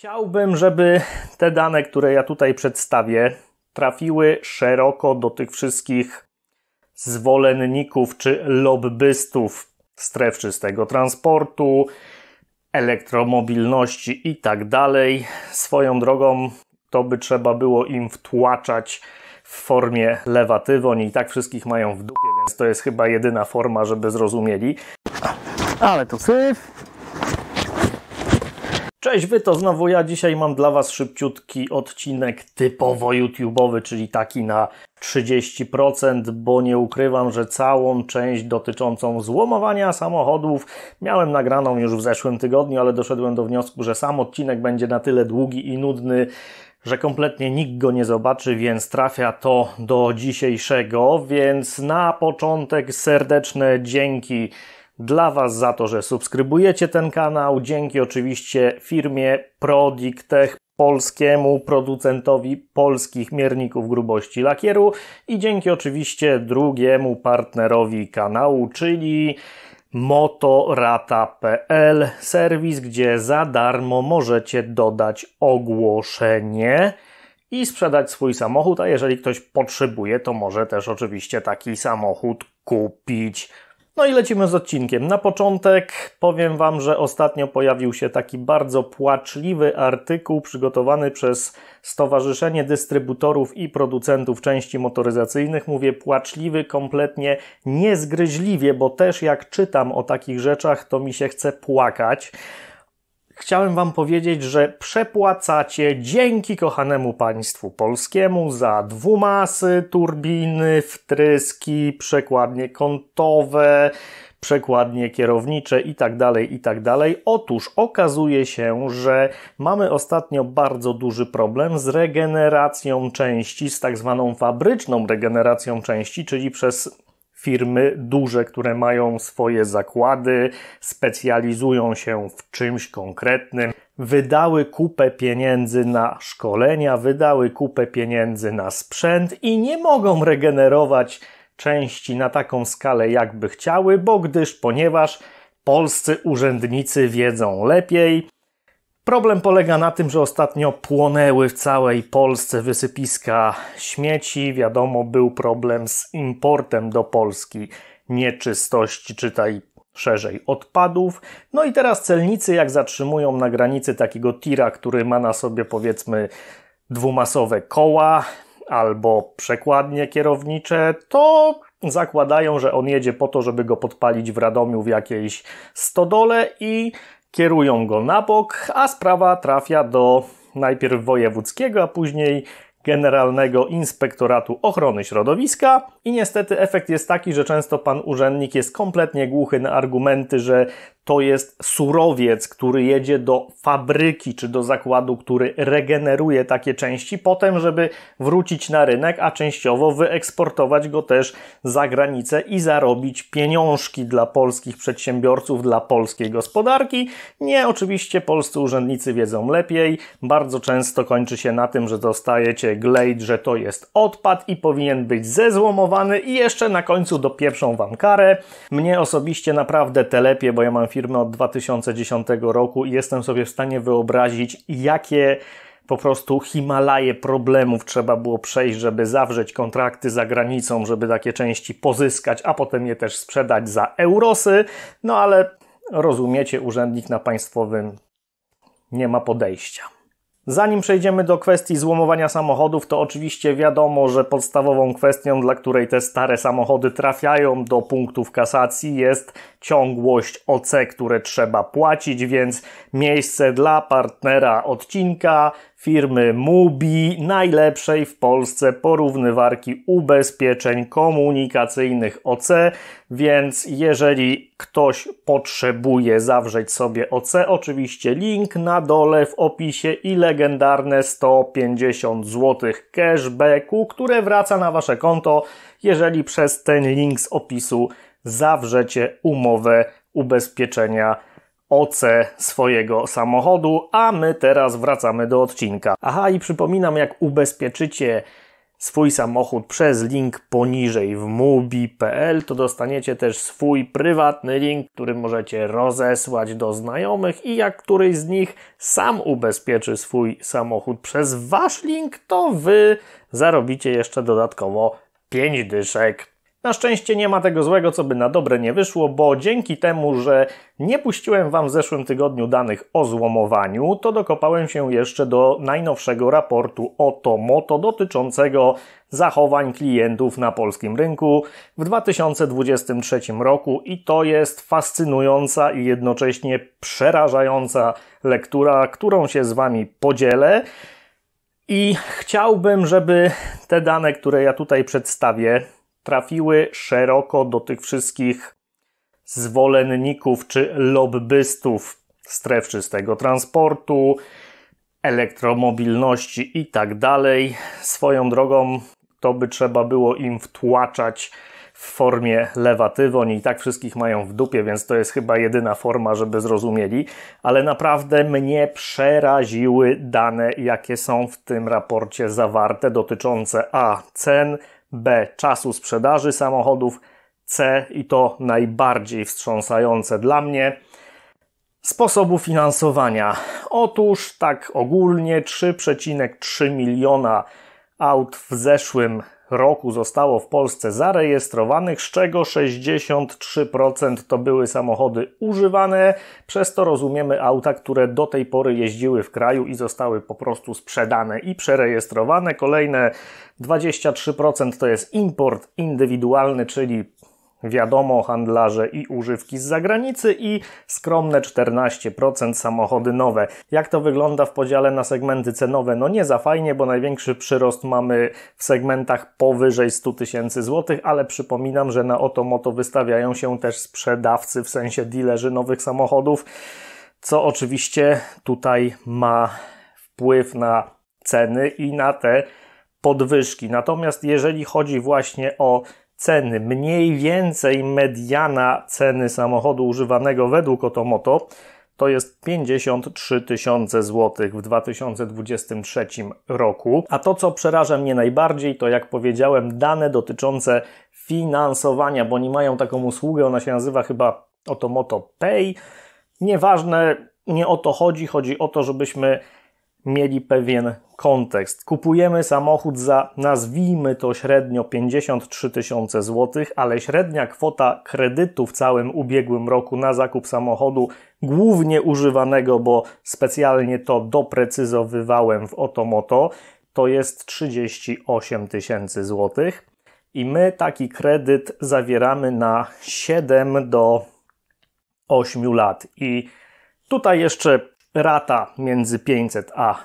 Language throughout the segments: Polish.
Chciałbym, żeby te dane, które ja tutaj przedstawię, trafiły szeroko do tych wszystkich zwolenników czy lobbystów stref czystego transportu, elektromobilności i tak dalej. Swoją drogą to by trzeba było im wtłaczać w formie lewatywy. Oni i tak wszystkich mają w dupie, więc to jest chyba jedyna forma, żeby zrozumieli. Ale to syf. Cześć Wy, to znowu ja. Dzisiaj mam dla Was szybciutki odcinek typowo YouTube'owy, czyli taki na 30%, bo nie ukrywam, że całą część dotyczącą złomowania samochodów miałem nagraną już w zeszłym tygodniu, ale doszedłem do wniosku, że sam odcinek będzie na tyle długi i nudny, że kompletnie nikt go nie zobaczy, więc trafia to do dzisiejszego. Więc na początek serdeczne dzięki dla Was za to, że subskrybujecie ten kanał. Dzięki oczywiście firmie Prodiktech, polskiemu producentowi polskich mierników grubości lakieru i dzięki oczywiście drugiemu partnerowi kanału, czyli motorata.pl, serwis, gdzie za darmo możecie dodać ogłoszenie i sprzedać swój samochód, a jeżeli ktoś potrzebuje, to może też oczywiście taki samochód kupić. No i lecimy z odcinkiem. Na początek powiem Wam, że ostatnio pojawił się taki bardzo płaczliwy artykuł przygotowany przez Stowarzyszenie Dystrybutorów i Producentów Części Motoryzacyjnych. Mówię płaczliwy, kompletnie niezgryźliwie, bo też jak czytam o takich rzeczach, to mi się chce płakać chciałem Wam powiedzieć, że przepłacacie dzięki kochanemu państwu polskiemu za dwumasy, turbiny, wtryski, przekładnie kątowe, przekładnie kierownicze itd., tak itd. Tak Otóż okazuje się, że mamy ostatnio bardzo duży problem z regeneracją części, z tak zwaną fabryczną regeneracją części, czyli przez firmy duże, które mają swoje zakłady, specjalizują się w czymś konkretnym, wydały kupę pieniędzy na szkolenia, wydały kupę pieniędzy na sprzęt i nie mogą regenerować części na taką skalę, jakby chciały, bo gdyż, ponieważ polscy urzędnicy wiedzą lepiej, Problem polega na tym, że ostatnio płonęły w całej Polsce wysypiska śmieci. Wiadomo, był problem z importem do Polski nieczystości, czytaj szerzej odpadów. No i teraz celnicy, jak zatrzymują na granicy takiego tira, który ma na sobie powiedzmy dwumasowe koła albo przekładnie kierownicze, to zakładają, że on jedzie po to, żeby go podpalić w Radomiu w jakiejś stodole i kierują go na bok, a sprawa trafia do najpierw wojewódzkiego, a później Generalnego Inspektoratu Ochrony Środowiska i niestety efekt jest taki, że często pan urzędnik jest kompletnie głuchy na argumenty, że to jest surowiec, który jedzie do fabryki czy do zakładu, który regeneruje takie części, potem, żeby wrócić na rynek, a częściowo wyeksportować go też za granicę i zarobić pieniążki dla polskich przedsiębiorców, dla polskiej gospodarki. Nie, oczywiście polscy urzędnicy wiedzą lepiej. Bardzo często kończy się na tym, że dostajecie glejt, że to jest odpad i powinien być zezłomowany i jeszcze na końcu dopieprzą wam karę. Mnie osobiście naprawdę telepie, bo ja mam firmę firmy od 2010 roku i jestem sobie w stanie wyobrazić, jakie po prostu Himalaje problemów trzeba było przejść, żeby zawrzeć kontrakty za granicą, żeby takie części pozyskać, a potem je też sprzedać za eurosy. No ale rozumiecie, urzędnik na państwowym nie ma podejścia. Zanim przejdziemy do kwestii złomowania samochodów, to oczywiście wiadomo, że podstawową kwestią, dla której te stare samochody trafiają do punktów kasacji, jest ciągłość OC, które trzeba płacić, więc miejsce dla partnera odcinka firmy Mubi, najlepszej w Polsce porównywarki ubezpieczeń komunikacyjnych OC, więc jeżeli ktoś potrzebuje zawrzeć sobie OC, oczywiście link na dole w opisie i legendarne 150 zł cashbacku, które wraca na Wasze konto, jeżeli przez ten link z opisu zawrzecie umowę ubezpieczenia OC swojego samochodu, a my teraz wracamy do odcinka. Aha, i przypominam, jak ubezpieczycie swój samochód przez link poniżej w mubi.pl, to dostaniecie też swój prywatny link, który możecie rozesłać do znajomych i jak któryś z nich sam ubezpieczy swój samochód przez wasz link, to wy zarobicie jeszcze dodatkowo 5 dyszek. Na szczęście nie ma tego złego, co by na dobre nie wyszło, bo dzięki temu, że nie puściłem Wam w zeszłym tygodniu danych o złomowaniu, to dokopałem się jeszcze do najnowszego raportu Moto dotyczącego zachowań klientów na polskim rynku w 2023 roku i to jest fascynująca i jednocześnie przerażająca lektura, którą się z Wami podzielę. I chciałbym, żeby te dane, które ja tutaj przedstawię, trafiły szeroko do tych wszystkich zwolenników czy lobbystów stref czystego transportu, elektromobilności i tak dalej. Swoją drogą to by trzeba było im wtłaczać w formie lewatywy. Oni i tak wszystkich mają w dupie, więc to jest chyba jedyna forma, żeby zrozumieli. Ale naprawdę mnie przeraziły dane, jakie są w tym raporcie zawarte dotyczące A cen, B. Czasu sprzedaży samochodów. C. I to najbardziej wstrząsające dla mnie. Sposobu finansowania. Otóż tak ogólnie 3,3 miliona aut w zeszłym roku zostało w Polsce zarejestrowanych, z czego 63% to były samochody używane. Przez to rozumiemy auta, które do tej pory jeździły w kraju i zostały po prostu sprzedane i przerejestrowane. Kolejne 23% to jest import indywidualny, czyli Wiadomo, handlarze i używki z zagranicy i skromne 14% samochody nowe. Jak to wygląda w podziale na segmenty cenowe? No nie za fajnie, bo największy przyrost mamy w segmentach powyżej 100 tysięcy złotych, ale przypominam, że na Otomoto wystawiają się też sprzedawcy, w sensie dealerzy nowych samochodów, co oczywiście tutaj ma wpływ na ceny i na te podwyżki. Natomiast jeżeli chodzi właśnie o ceny, mniej więcej mediana ceny samochodu używanego według Otomoto to jest 53 tysiące złotych w 2023 roku. A to, co przeraża mnie najbardziej, to jak powiedziałem, dane dotyczące finansowania, bo oni mają taką usługę, ona się nazywa chyba Otomoto Pay. Nieważne, nie o to chodzi, chodzi o to, żebyśmy mieli pewien kontekst. Kupujemy samochód za, nazwijmy to średnio 53 tysiące złotych, ale średnia kwota kredytu w całym ubiegłym roku na zakup samochodu, głównie używanego, bo specjalnie to doprecyzowywałem w Otomoto, to jest 38 tysięcy złotych. I my taki kredyt zawieramy na 7 do 8 lat. I tutaj jeszcze Rata między 500 a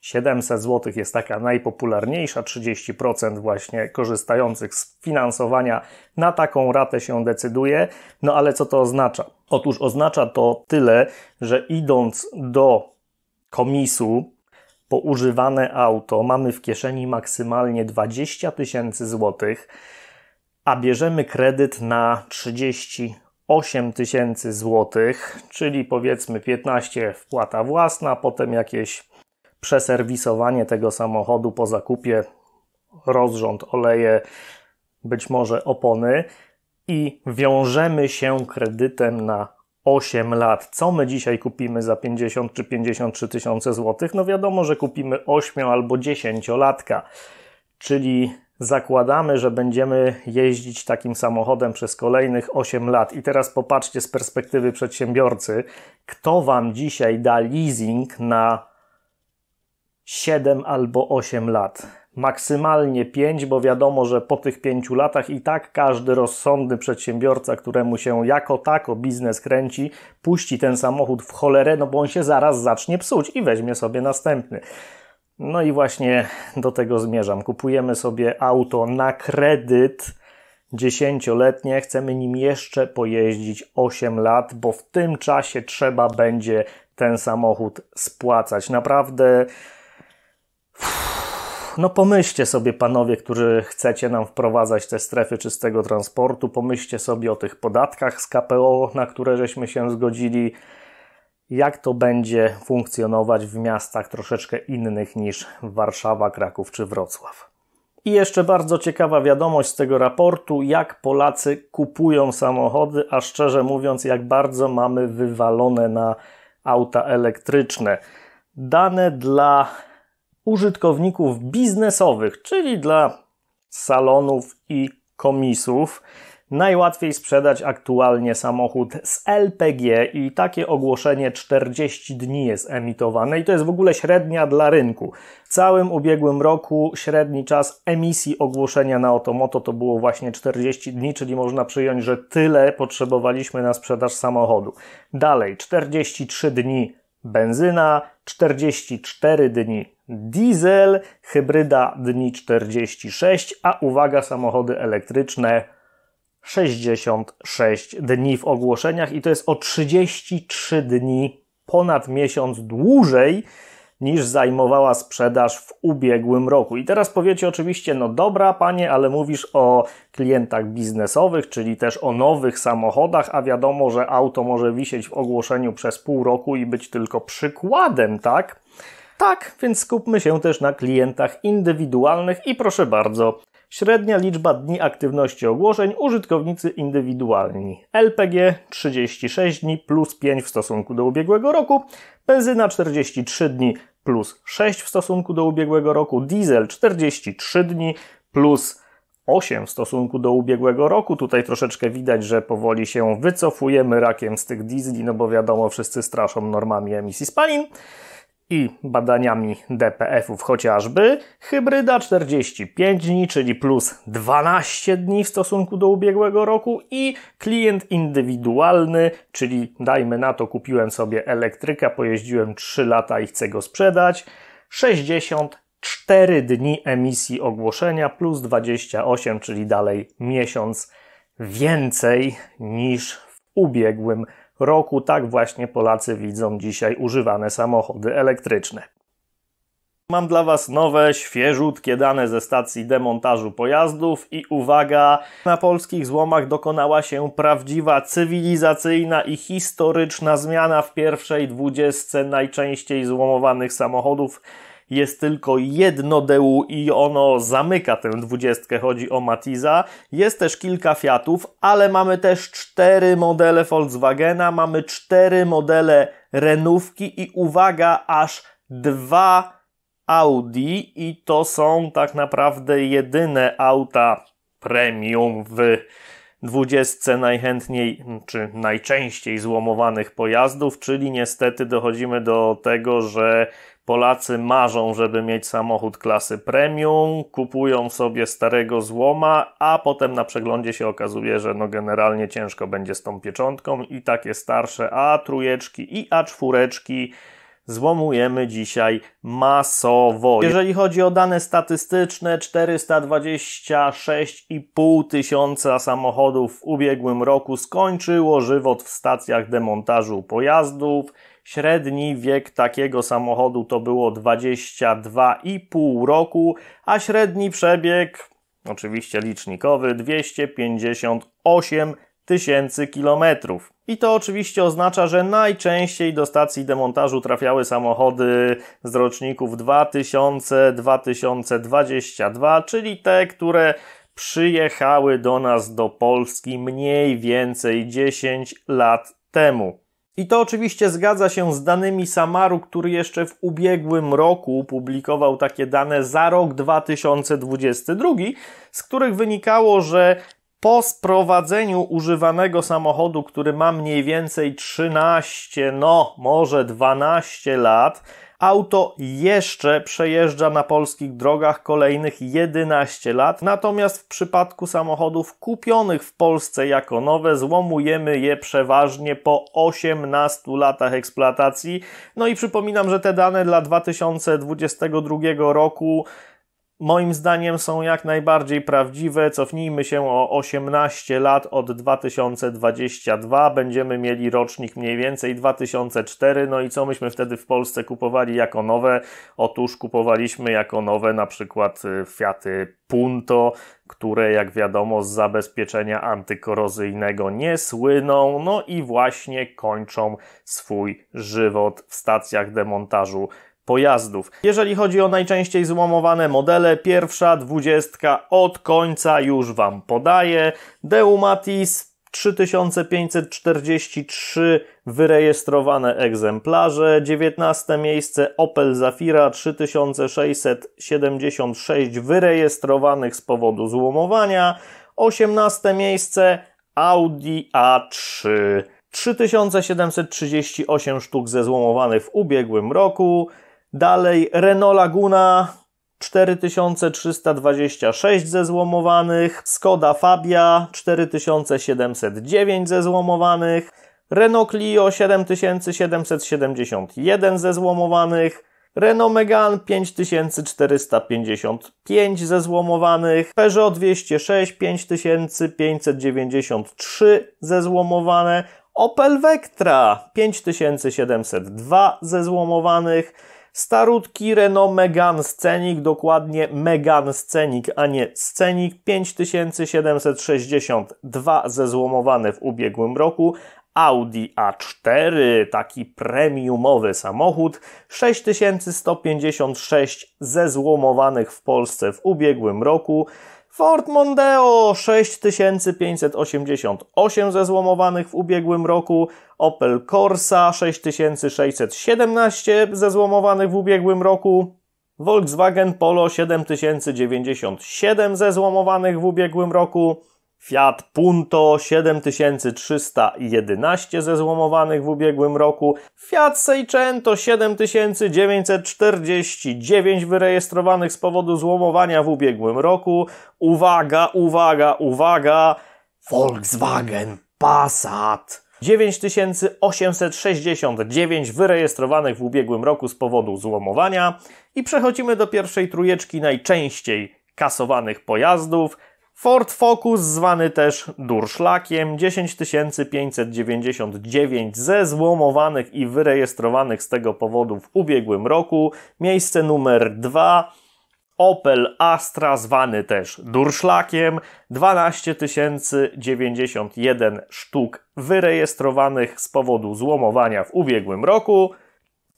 700 zł jest taka najpopularniejsza, 30% właśnie korzystających z finansowania na taką ratę się decyduje. No ale co to oznacza? Otóż oznacza to tyle, że idąc do komisu po używane auto mamy w kieszeni maksymalnie 20 tysięcy złotych, a bierzemy kredyt na 30 8 tysięcy złotych, czyli powiedzmy 15 wpłata własna, potem jakieś przeserwisowanie tego samochodu po zakupie, rozrząd, oleje, być może opony i wiążemy się kredytem na 8 lat. Co my dzisiaj kupimy za 50 czy 53 tysiące złotych? No wiadomo, że kupimy 8 albo 10 latka, czyli zakładamy, że będziemy jeździć takim samochodem przez kolejnych 8 lat. I teraz popatrzcie z perspektywy przedsiębiorcy, kto Wam dzisiaj da leasing na 7 albo 8 lat. Maksymalnie 5, bo wiadomo, że po tych 5 latach i tak każdy rozsądny przedsiębiorca, któremu się jako tako biznes kręci, puści ten samochód w cholerę, no bo on się zaraz zacznie psuć i weźmie sobie następny. No i właśnie do tego zmierzam. Kupujemy sobie auto na kredyt dziesięcioletnie, chcemy nim jeszcze pojeździć 8 lat, bo w tym czasie trzeba będzie ten samochód spłacać. Naprawdę. No pomyślcie sobie, panowie, którzy chcecie nam wprowadzać te strefy czystego transportu, pomyślcie sobie o tych podatkach z KPO, na które żeśmy się zgodzili jak to będzie funkcjonować w miastach troszeczkę innych niż Warszawa, Kraków czy Wrocław. I jeszcze bardzo ciekawa wiadomość z tego raportu, jak Polacy kupują samochody, a szczerze mówiąc, jak bardzo mamy wywalone na auta elektryczne. Dane dla użytkowników biznesowych, czyli dla salonów i komisów. Najłatwiej sprzedać aktualnie samochód z LPG i takie ogłoszenie 40 dni jest emitowane i to jest w ogóle średnia dla rynku. W całym ubiegłym roku średni czas emisji ogłoszenia na Otomoto to było właśnie 40 dni, czyli można przyjąć, że tyle potrzebowaliśmy na sprzedaż samochodu. Dalej 43 dni benzyna, 44 dni diesel, hybryda dni 46, a uwaga samochody elektryczne 66 dni w ogłoszeniach i to jest o 33 dni ponad miesiąc dłużej niż zajmowała sprzedaż w ubiegłym roku. I teraz powiecie oczywiście, no dobra, panie, ale mówisz o klientach biznesowych, czyli też o nowych samochodach, a wiadomo, że auto może wisieć w ogłoszeniu przez pół roku i być tylko przykładem, tak? Tak, więc skupmy się też na klientach indywidualnych i proszę bardzo, Średnia liczba dni aktywności ogłoszeń użytkownicy indywidualni. LPG 36 dni plus 5 w stosunku do ubiegłego roku, benzyna 43 dni plus 6 w stosunku do ubiegłego roku, diesel 43 dni plus 8 w stosunku do ubiegłego roku. Tutaj troszeczkę widać, że powoli się wycofujemy rakiem z tych diesli, no bo wiadomo, wszyscy straszą normami emisji spalin i badaniami DPF-ów chociażby, hybryda 45 dni, czyli plus 12 dni w stosunku do ubiegłego roku i klient indywidualny, czyli dajmy na to kupiłem sobie elektryka, pojeździłem 3 lata i chcę go sprzedać, 64 dni emisji ogłoszenia plus 28, czyli dalej miesiąc więcej niż w ubiegłym roku roku. Tak właśnie Polacy widzą dzisiaj używane samochody elektryczne. Mam dla Was nowe, świeżutkie dane ze stacji demontażu pojazdów i uwaga, na polskich złomach dokonała się prawdziwa cywilizacyjna i historyczna zmiana w pierwszej dwudziestce najczęściej złomowanych samochodów jest tylko jedno DU i ono zamyka tę dwudziestkę, chodzi o Matiza. Jest też kilka Fiatów, ale mamy też cztery modele Volkswagena, mamy cztery modele Renówki i uwaga, aż dwa Audi i to są tak naprawdę jedyne auta premium w dwudziestce najchętniej czy najczęściej złomowanych pojazdów, czyli niestety dochodzimy do tego, że Polacy marzą, żeby mieć samochód klasy premium, kupują sobie starego złoma, a potem na przeglądzie się okazuje, że no generalnie ciężko będzie z tą pieczątką i takie starsze A trójeczki i A czwóreczki złomujemy dzisiaj masowo. Jeżeli chodzi o dane statystyczne, 426,5 tysiąca samochodów w ubiegłym roku skończyło żywot w stacjach demontażu pojazdów. Średni wiek takiego samochodu to było 22,5 roku, a średni przebieg, oczywiście licznikowy, 258 tysięcy kilometrów. I to oczywiście oznacza, że najczęściej do stacji demontażu trafiały samochody z roczników 2000-2022, czyli te, które przyjechały do nas do Polski mniej więcej 10 lat temu. I to oczywiście zgadza się z danymi Samaru, który jeszcze w ubiegłym roku opublikował takie dane za rok 2022, z których wynikało, że po sprowadzeniu używanego samochodu, który ma mniej więcej 13, no może 12 lat, Auto jeszcze przejeżdża na polskich drogach kolejnych 11 lat, natomiast w przypadku samochodów kupionych w Polsce jako nowe złomujemy je przeważnie po 18 latach eksploatacji. No i przypominam, że te dane dla 2022 roku moim zdaniem są jak najbardziej prawdziwe. Cofnijmy się o 18 lat od 2022. Będziemy mieli rocznik mniej więcej 2004. No i co myśmy wtedy w Polsce kupowali jako nowe? Otóż kupowaliśmy jako nowe na przykład y, Fiaty Punto, które jak wiadomo z zabezpieczenia antykorozyjnego nie słyną, no i właśnie kończą swój żywot w stacjach demontażu pojazdów. Jeżeli chodzi o najczęściej złomowane modele, pierwsza dwudziestka od końca już Wam podaje. Deumatis 3543 wyrejestrowane egzemplarze, 19 miejsce Opel Zafira 3676 wyrejestrowanych z powodu złomowania, 18 miejsce Audi A3. 3738 sztuk zezłomowanych w ubiegłym roku, Dalej Renault Laguna 4326 zezłomowanych, Skoda Fabia 4709 zezłomowanych, Renault Clio 7771 zezłomowanych, Renault Megane 5455 zezłomowanych, Peugeot 206 5593 zezłomowane, Opel Vectra 5702 zezłomowanych, Starutki Renault Megan Scenic, dokładnie Megan Scenic, a nie Scenic 5762 zezłomowany w ubiegłym roku, Audi A4, taki premiumowy samochód, 6156 zezłomowanych w Polsce w ubiegłym roku, Ford Mondeo 6588 zezłomowanych w ubiegłym roku, Opel Corsa 6617 zezłomowanych w ubiegłym roku, Volkswagen Polo 7097 zezłomowanych w ubiegłym roku, Fiat Punto 7311 ze w ubiegłym roku, Fiat Seicento 7949 wyrejestrowanych z powodu złomowania w ubiegłym roku. Uwaga, uwaga, uwaga! Volkswagen Passat 9869 wyrejestrowanych w ubiegłym roku z powodu złomowania. I przechodzimy do pierwszej trujeczki najczęściej kasowanych pojazdów – Ford Focus, zwany też durszlakiem, 10599 ze złomowanych i wyrejestrowanych z tego powodu w ubiegłym roku. Miejsce numer 2 Opel Astra, zwany też durszlakiem, 12 091 sztuk wyrejestrowanych z powodu złomowania w ubiegłym roku.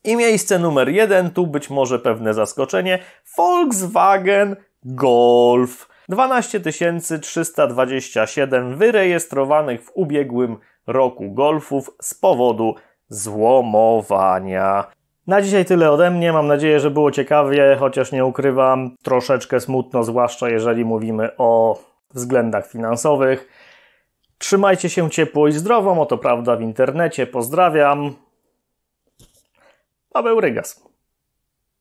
I miejsce numer 1, tu być może pewne zaskoczenie, Volkswagen Golf. 12 327 wyrejestrowanych w ubiegłym roku golfów z powodu złomowania. Na dzisiaj tyle ode mnie. Mam nadzieję, że było ciekawie, chociaż nie ukrywam, troszeczkę smutno, zwłaszcza jeżeli mówimy o względach finansowych. Trzymajcie się ciepło i zdrowo, oto prawda w internecie. Pozdrawiam. Paweł Rygas.